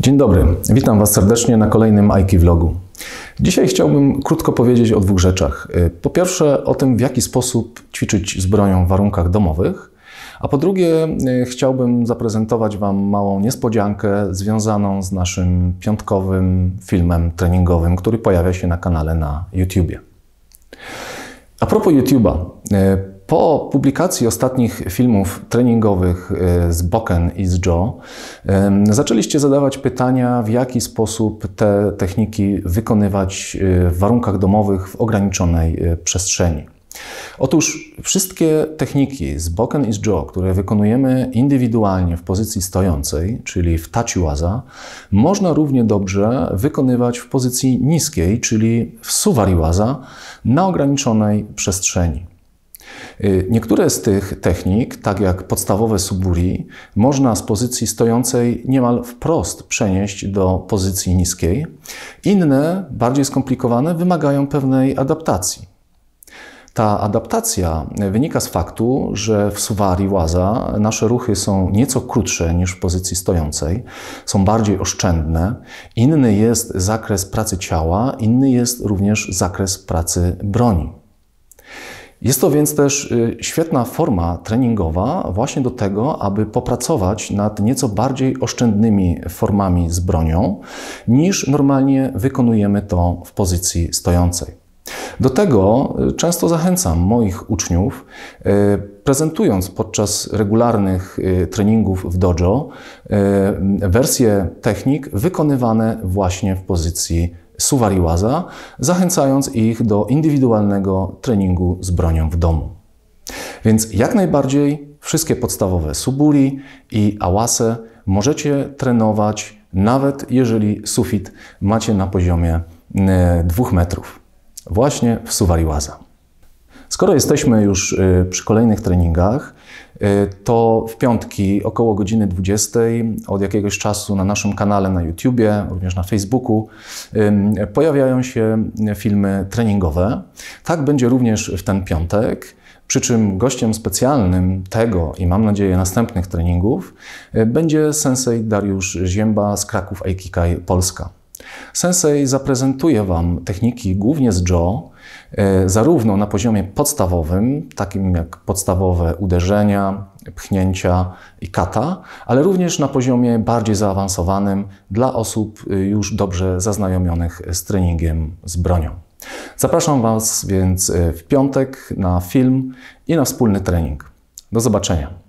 Dzień dobry, witam Was serdecznie na kolejnym IK Vlogu. Dzisiaj chciałbym krótko powiedzieć o dwóch rzeczach. Y, po pierwsze o tym, w jaki sposób ćwiczyć z bronią w warunkach domowych, a po drugie y, chciałbym zaprezentować Wam małą niespodziankę związaną z naszym piątkowym filmem treningowym, który pojawia się na kanale na YouTubie. A propos YouTube'a, y, po publikacji ostatnich filmów treningowych e, z Boken i z Joe, zaczęliście zadawać pytania, w jaki sposób te techniki wykonywać e, w warunkach domowych w ograniczonej e, przestrzeni. Otóż wszystkie techniki z Boken i z Joe, które wykonujemy indywidualnie w pozycji stojącej, czyli w tachiwaza, można równie dobrze wykonywać w pozycji niskiej, czyli w suwariwaza, na ograniczonej przestrzeni. Y, niektóre z tych technik, tak jak podstawowe suburi, można z pozycji stojącej niemal wprost przenieść do pozycji niskiej. Inne, bardziej skomplikowane, wymagają pewnej adaptacji. Ta adaptacja wynika z faktu, że w suwari łaza nasze ruchy są nieco krótsze niż w pozycji stojącej, są bardziej oszczędne, inny jest zakres pracy ciała, inny jest również zakres pracy broni. Jest to więc też y, świetna forma treningowa właśnie do tego, aby popracować nad nieco bardziej oszczędnymi formami z bronią, niż normalnie wykonujemy to w pozycji stojącej. Do tego y, często zachęcam moich uczniów, y, prezentując podczas regularnych treningów w dojo wersje technik wykonywane właśnie w pozycji suwariłaza, zachęcając ich do indywidualnego treningu z bronią w domu. Więc jak najbardziej wszystkie podstawowe suburi i awase możecie trenować, nawet jeżeli sufit macie na poziomie 2 e, metrów, właśnie w suwariłaza. Skoro jesteśmy już y, przy kolejnych treningach, y, to w piątki około godziny 20 od jakiegoś czasu na naszym kanale na YouTubie, również na Facebooku pojawiają się filmy treningowe. Tak będzie również w ten piątek. Przy czym gościem specjalnym tego i mam nadzieję następnych treningów y, będzie sensei Dariusz Zięba z Kraków Aikikai Polska. Sensei zaprezentuje Wam techniki głównie z Joe, zarówno na poziomie podstawowym, takim jak podstawowe uderzenia, pchnięcia i kata, ale również na poziomie bardziej zaawansowanym dla osób e, już dobrze zaznajomionych z treningiem z bronią. Zapraszam Was więc e, w piątek na film i na wspólny trening. Do zobaczenia.